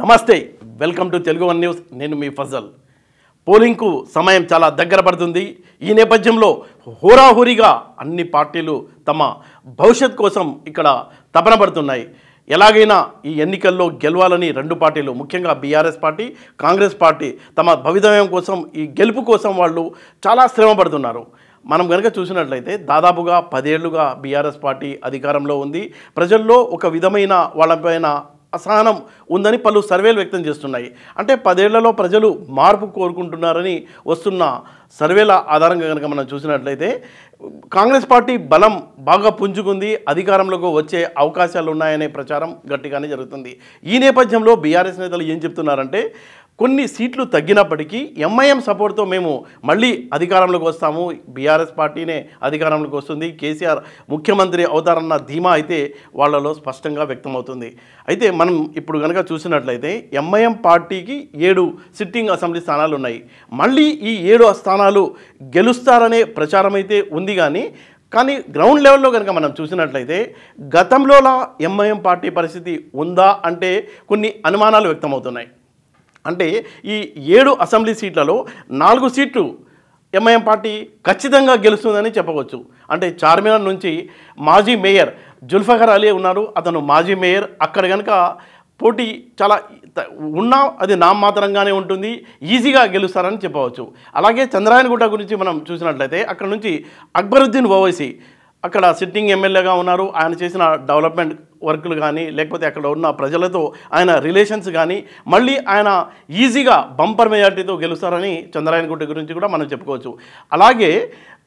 నమస్తే welcome to Telugu one news నేను మీ ఫజల్ పోలింగ్కు సమయం చాలా దగ్గర పడుతుంది ఈ నేపథ్యంలో హోరాహోరీగా అన్ని పార్టీలు తమ భవిష్యత్ కోసం ఇక్కడ తపన పడుతున్నాయి ఎలాగైనా ఈ ఎన్నికల్లో గెలవాలని రెండు పార్టీలు ముఖ్యంగా బీఆర్ఎస్ పార్టీ కాంగ్రెస్ పార్టీ తమ భవితవ్యం కోసం ఈ గెలుపు కోసం వాళ్ళు చాలా శ్రమ పడుతున్నారు మనం కనుక చూసినట్లయితే దాదాపుగా పదేళ్లుగా బీఆర్ఎస్ పార్టీ అధికారంలో ఉంది ప్రజల్లో ఒక విధమైన వాళ్ళపైన అసహనం ఉందని పలు సర్వేలు వ్యక్తం చేస్తున్నాయి అంటే పదేళ్లలో ప్రజలు మార్పు కోరుకుంటున్నారని వస్తున్న సర్వేల ఆధారంగా కనుక మనం చూసినట్లయితే కాంగ్రెస్ పార్టీ బలం బాగా పుంజుకుంది అధికారంలోకి వచ్చే అవకాశాలు ఉన్నాయనే ప్రచారం గట్టిగానే జరుగుతుంది ఈ నేపథ్యంలో బీఆర్ఎస్ నేతలు ఏం చెప్తున్నారంటే కొన్ని సీట్లు తగ్గినప్పటికీ ఎంఐఎం సపోర్ట్తో మేము మళ్ళీ అధికారంలోకి వస్తాము బీఆర్ఎస్ పార్టీనే అధికారంలోకి వస్తుంది కేసీఆర్ ముఖ్యమంత్రి అవుతారన్న ధీమా అయితే వాళ్ళలో స్పష్టంగా వ్యక్తమవుతుంది అయితే మనం ఇప్పుడు కనుక చూసినట్లయితే ఎంఐఎం పార్టీకి ఏడు సిట్టింగ్ అసెంబ్లీ స్థానాలు ఉన్నాయి మళ్ళీ ఈ ఏడు స్థానాలు గెలుస్తారనే ప్రచారం అయితే ఉంది కానీ కానీ గ్రౌండ్ లెవెల్లో కనుక మనం చూసినట్లయితే గతంలోలా ఎంఐఎం పార్టీ పరిస్థితి ఉందా అంటే కొన్ని అనుమానాలు వ్యక్తమవుతున్నాయి అంటే ఈ ఏడు అసెంబ్లీ సీట్లలో నాలుగు సీట్లు ఎంఐఎం పార్టీ ఖచ్చితంగా గెలుస్తుందని చెప్పవచ్చు అంటే చార్మినార్ నుంచి మాజీ మేయర్ జుల్ఫకర్ అలీ ఉన్నారు అతను మాజీ మేయర్ అక్కడ కనుక పోటీ చాలా ఉన్నా అది నామమాత్రంగానే ఉంటుంది ఈజీగా గెలుస్తారని చెప్పవచ్చు అలాగే చంద్రాయనగుట్ట గురించి మనం చూసినట్లయితే అక్కడ నుంచి అక్బరుద్దీన్ ఓవైసీ అక్కడ సిట్టింగ్ ఎమ్మెల్యేగా ఉన్నారు ఆయన చేసిన డెవలప్మెంట్ వర్కులు కానీ లేకపోతే అక్కడ ఉన్న ప్రజలతో ఆయన రిలేషన్స్ కానీ మళ్ళీ ఆయన ఈజీగా బంపర్ మెజార్టీతో గెలుస్తారని గుట్ట గురించి కూడా మనం చెప్పుకోవచ్చు అలాగే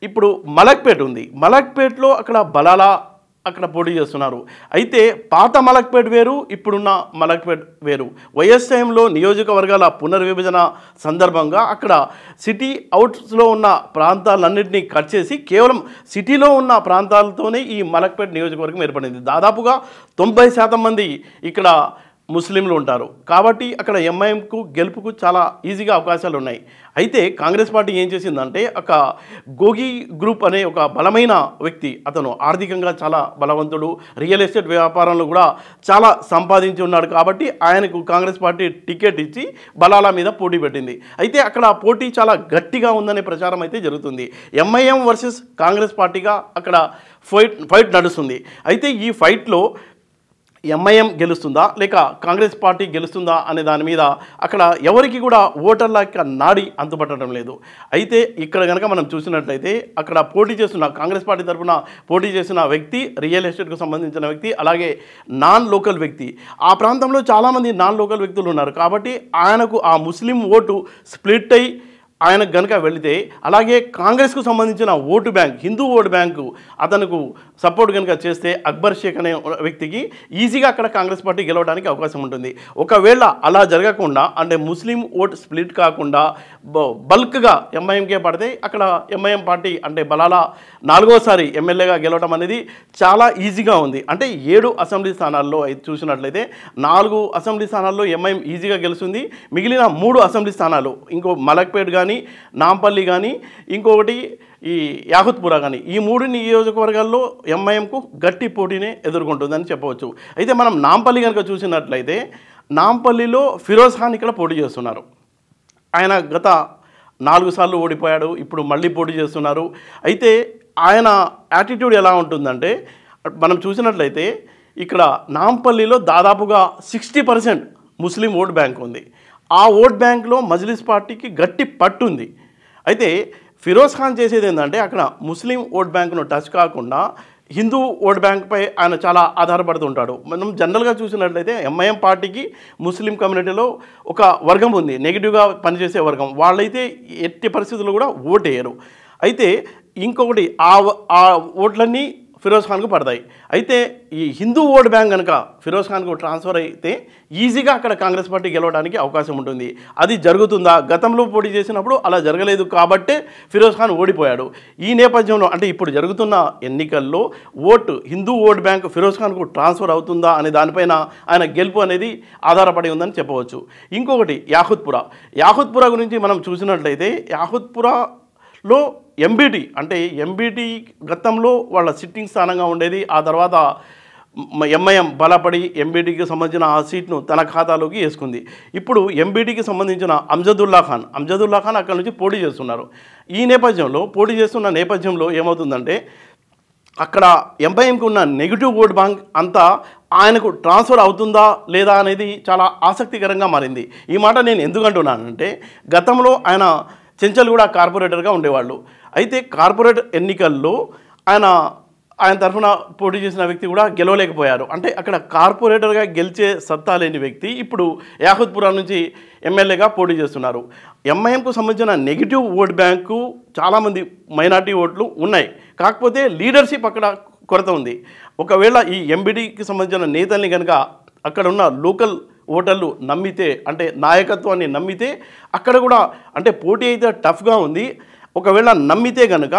ఇప్పుడు మలక్పేట్ ఉంది మలక్పేట్లో అక్కడ బలాల అక్కడ పోటీ చేస్తున్నారు అయితే పాత మలక్పేట్ వేరు ఇప్పుడున్న మలక్పేట్ వేరు వైఎస్ టైంలో నియోజకవర్గాల పునర్విభజన సందర్భంగా అక్కడ సిటీ అవుట్స్లో ఉన్న ప్రాంతాలన్నింటినీ కట్ చేసి కేవలం సిటీలో ఉన్న ప్రాంతాలతోనే ఈ మలక్పేట్ నియోజకవర్గం ఏర్పడింది దాదాపుగా తొంభై శాతం మంది ఇక్కడ ముస్లింలు ఉంటారు కాబట్టి అక్కడ ఎంఐఎంకు గెలుపుకు చాలా ఈజీగా అవకాశాలు ఉన్నాయి అయితే కాంగ్రెస్ పార్టీ ఏం చేసిందంటే ఒక గోగి గ్రూప్ అనే ఒక బలమైన వ్యక్తి అతను ఆర్థికంగా చాలా బలవంతుడు రియల్ ఎస్టేట్ వ్యాపారంలో కూడా చాలా సంపాదించి ఉన్నాడు కాబట్టి ఆయనకు కాంగ్రెస్ పార్టీ టికెట్ ఇచ్చి బలాల మీద పోటీ పెట్టింది అయితే అక్కడ పోటీ చాలా గట్టిగా ఉందనే ప్రచారం అయితే జరుగుతుంది ఎంఐఎం వర్సెస్ కాంగ్రెస్ పార్టీగా అక్కడ ఫైట్ ఫైట్ నడుస్తుంది అయితే ఈ ఫైట్లో ఎంఐఎం గెలుస్తుందా లేక కాంగ్రెస్ పార్టీ గెలుస్తుందా అనే దాని మీద అక్కడ ఎవరికి కూడా ఓటర్ల యొక్క నాడి అంతుపట్టడం లేదు అయితే ఇక్కడ కనుక మనం చూసినట్లయితే అక్కడ పోటీ చేస్తున్న కాంగ్రెస్ పార్టీ తరఫున పోటీ చేసిన వ్యక్తి రియల్ ఎస్టేట్కు సంబంధించిన వ్యక్తి అలాగే నాన్ లోకల్ వ్యక్తి ఆ ప్రాంతంలో చాలామంది నాన్ లోకల్ వ్యక్తులు ఉన్నారు కాబట్టి ఆయనకు ఆ ముస్లిం ఓటు స్ప్లిట్ అయి ఆయనకు గనుక వెళితే అలాగే కాంగ్రెస్కు సంబంధించిన vote bank Hindu vote bank అతనుకు సపోర్ట్ కనుక చేస్తే అక్బర్ షేక్ అనే వ్యక్తికి ఈజీగా అక్కడ కాంగ్రెస్ పార్టీ గెలవడానికి అవకాశం ఉంటుంది ఒకవేళ అలా జరగకుండా అంటే ముస్లిం ఓట్ స్ప్లిట్ కాకుండా బల్క్గా ఎంఐఎంకే పడితే అక్కడ ఎంఐఎం పార్టీ అంటే బలాల నాలుగోసారి ఎమ్మెల్యేగా గెలవడం అనేది చాలా ఈజీగా ఉంది అంటే ఏడు అసెంబ్లీ స్థానాల్లో చూసినట్లయితే నాలుగు అసెంబ్లీ స్థానాల్లో ఎంఐఎం ఈజీగా గెలుస్తుంది మిగిలిన మూడు అసెంబ్లీ స్థానాలు ఇంకో మలక్పేట్ కానీ నాంపల్లి కానీ ఇంకొకటి ఈ యాహుత్పురా కానీ ఈ మూడు నియోజకవర్గాల్లో ఎంఐఎంకు గట్టి పోటీనే ఎదుర్కొంటుందని చెప్పవచ్చు అయితే మనం నాంపల్లి కనుక చూసినట్లయితే నాంపల్లిలో ఫిరోజ్ ఖాన్ ఇక్కడ పోటీ చేస్తున్నారు ఆయన గత నాలుగు సార్లు ఓడిపోయాడు ఇప్పుడు మళ్ళీ పోటీ చేస్తున్నారు అయితే ఆయన యాటిట్యూడ్ ఎలా ఉంటుందంటే మనం చూసినట్లయితే ఇక్కడ నాంపల్లిలో దాదాపుగా sixty percent Muslim vote bank ఉంది ఆ ఓట్ బ్యాంక్లో మజ్లిస్ పార్టీకి గట్టి పట్టుంది అయితే ఫిరోజ్ ఖాన్ చేసేది ఏంటంటే అక్కడ ముస్లిం ఓట్ బ్యాంకును టచ్ కాకుండా హిందూ ఓట్ బ్యాంక్పై ఆయన చాలా ఆధారపడుతుంటాడు మనం జనరల్గా చూసినట్లయితే ఎంఐఎం పార్టీకి ముస్లిం కమ్యూనిటీలో ఒక వర్గం ఉంది నెగిటివ్గా పనిచేసే వర్గం వాళ్ళైతే ఎట్టి పరిస్థితుల్లో కూడా ఓటేయరు అయితే ఇంకొకటి ఆ ఓట్లన్నీ ఫిరోజ్ ఖాన్కు పడతాయి అయితే ఈ హిందూ ఓట్ బ్యాంక్ కనుక ఫిరోజ్ ఖాన్కు ట్రాన్స్ఫర్ అయితే ఈజీగా అక్కడ కాంగ్రెస్ పార్టీ గెలవడానికి అవకాశం ఉంటుంది అది జరుగుతుందా గతంలో పోటీ చేసినప్పుడు అలా జరగలేదు కాబట్టే ఫిరోజ్ ఖాన్ ఓడిపోయాడు ఈ నేపథ్యంలో అంటే ఇప్పుడు జరుగుతున్న ఎన్నికల్లో vote Hindu vote bank Firoz ఖాన్కు ట్రాన్స్ఫర్ అవుతుందా అనే దానిపైన ఆయన గెలుపు అనేది ఆధారపడి ఉందని చెప్పవచ్చు ఇంకొకటి యాహుత్పుర యాహుద్పుర గురించి మనం చూసినట్లయితే యాహుత్పురలో ఎంబీటీ అంటే ఎంబీటీ గతంలో వాళ్ళ సిట్టింగ్ స్థానంగా ఉండేది ఆ తర్వాత ఎంఐఎం బలపడి ఎంబీటీకి సంబంధించిన ఆ సీట్ను తన ఖాతాలోకి వేసుకుంది ఇప్పుడు ఎంబీటీకి సంబంధించిన అంజదుల్లా ఖాన్ అంజదుల్లా ఖాన్ అక్కడి నుంచి పోటీ చేస్తున్నారు ఈ నేపథ్యంలో పోటీ చేస్తున్న నేపథ్యంలో ఏమవుతుందంటే అక్కడ ఎంఐఎంకి ఉన్న నెగిటివ్ ఓట్ బ్యాంక్ అంతా ఆయనకు ట్రాన్స్ఫర్ అవుతుందా లేదా అనేది చాలా ఆసక్తికరంగా మారింది ఈ మాట నేను ఎందుకంటున్నానంటే గతంలో ఆయన చెంచల్గూడ కూడా కార్పొరేటర్గా ఉండేవాళ్ళు అయితే కార్పొరేట్ ఎన్నికల్లో ఆయన ఆయన తరఫున పోటీ చేసిన వ్యక్తి కూడా గెలవలేకపోయారు అంటే అక్కడ కార్పొరేటర్గా గెలిచే సత్తా లేని వ్యక్తి ఇప్పుడు యాహుద్పురా నుంచి ఎమ్మెల్యేగా పోటీ చేస్తున్నారు ఎంఐఎంకు సంబంధించిన నెగిటివ్ ఓట్ బ్యాంకు చాలామంది మైనార్టీ ఓట్లు ఉన్నాయి కాకపోతే లీడర్షిప్ అక్కడ కొరత ఉంది ఒకవేళ ఈ ఎంబీడీకి సంబంధించిన నేతల్ని కనుక అక్కడ ఉన్న లోకల్ ఓటర్లు నమ్మితే అంటే నాయకత్వాన్ని నమ్మితే అక్కడ కూడా అంటే పోటీ అయితే టఫ్గా ఉంది ఒకవేళ నమ్మితే కనుక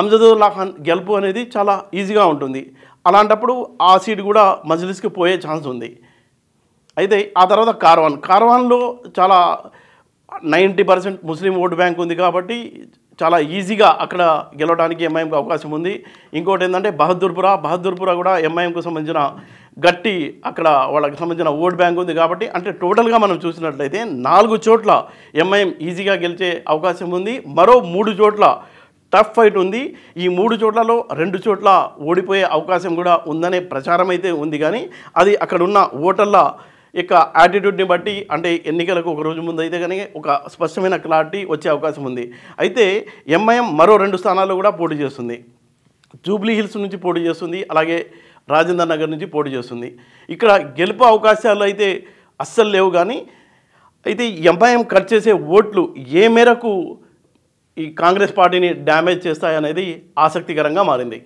అమ్జదుల్లా ఖాన్ గెలుపు అనేది చాలా ఈజీగా ఉంటుంది అలాంటప్పుడు ఆ సీట్ కూడా మజిలిస్కి పోయే ఛాన్స్ ఉంది అయితే ఆ తర్వాత కార్వాన్ కార్వాన్లో చాలా ninety percent Muslim vote bank ఉంది కాబట్టి చాలా ఈజీగా అక్కడ గెలవడానికి ఎంఐఎంకి అవకాశం ఉంది ఇంకోటి ఏంటంటే బహదూర్పుర బహదూర్పుర కూడా ఎంఐఎంకు సంబంధించిన గట్టి అక్కడ వాళ్ళకి సంబంధించిన ఓట్ బ్యాంక్ ఉంది కాబట్టి అంటే టోటల్గా మనం చూసినట్లయితే నాలుగు చోట్ల ఎంఐఎం ఈజీగా గెలిచే అవకాశం ఉంది మరో మూడు చోట్ల టఫ్ ఫైట్ ఉంది ఈ మూడు చోట్లలో రెండు చోట్ల ఓడిపోయే అవకాశం కూడా ఉందనే ప్రచారం అయితే ఉంది కానీ అది అక్కడున్న ఓటర్ల ఇక యాటిట్యూడ్ని బట్టి అంటే ఎన్నికలకు ఒక రోజు ముందు అయితే కనుక ఒక స్పష్టమైన క్లారిటీ వచ్చే అవకాశం ఉంది అయితే ఎంఐఎం మరో రెండు స్థానాల్లో కూడా పోటీ చేస్తుంది జూబ్లీ హిల్స్ నుంచి పోటీ చేస్తుంది అలాగే రాజేంద్ర నగర్ నుంచి పోటీ చేస్తుంది ఇక్కడ గెలుపు అవకాశాలు అయితే అస్సలు లేవు కానీ అయితే ఎంఐఎం కట్ చేసే ఓట్లు ఏ మేరకు ఈ కాంగ్రెస్ పార్టీని డ్యామేజ్ చేస్తాయనేది ఆసక్తికరంగా మారింది